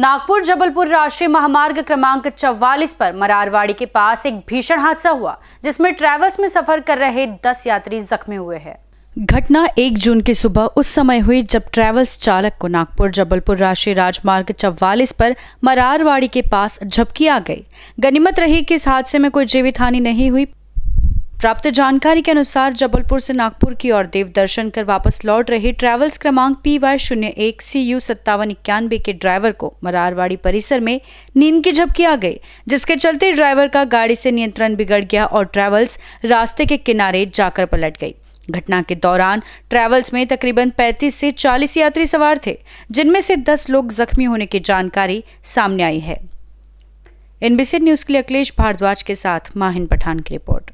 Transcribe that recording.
नागपुर जबलपुर राष्ट्रीय महामार्ग क्रमांक 44 पर मरारवाड़ी के पास एक भीषण हादसा हुआ जिसमें ट्रैवल्स में सफर कर रहे 10 यात्री जख्मी हुए हैं घटना 1 जून की सुबह उस समय हुई जब ट्रैवल्स चालक को नागपुर जबलपुर राष्ट्रीय राजमार्ग 44 पर मरारवाड़ी के पास झपकी आ गई गनीमत रही कि इस हादसे में कोई जीवित हानि नहीं हुई प्राप्त जानकारी के अनुसार जबलपुर से नागपुर की ओर देव दर्शन कर वापस लौट रहे ट्रैवल्स क्रमांक पी वाई शून्य एक सी यू सत्तावन इक्यानबे के ड्राइवर को मरारवाड़ी परिसर में नींद की झपकी आ गई जिसके चलते ड्राइवर का गाड़ी से नियंत्रण बिगड़ गया और ट्रैवल्स रास्ते के किनारे जाकर पलट गई घटना के दौरान ट्रैवल्स में तकरीबन 35 से 40 यात्री सवार थे जिनमें से 10 लोग जख्मी होने की जानकारी सामने आई है एनबीसी न्यूज के लिए अखिलेश भारद्वाज के साथ माहिन पठान की रिपोर्ट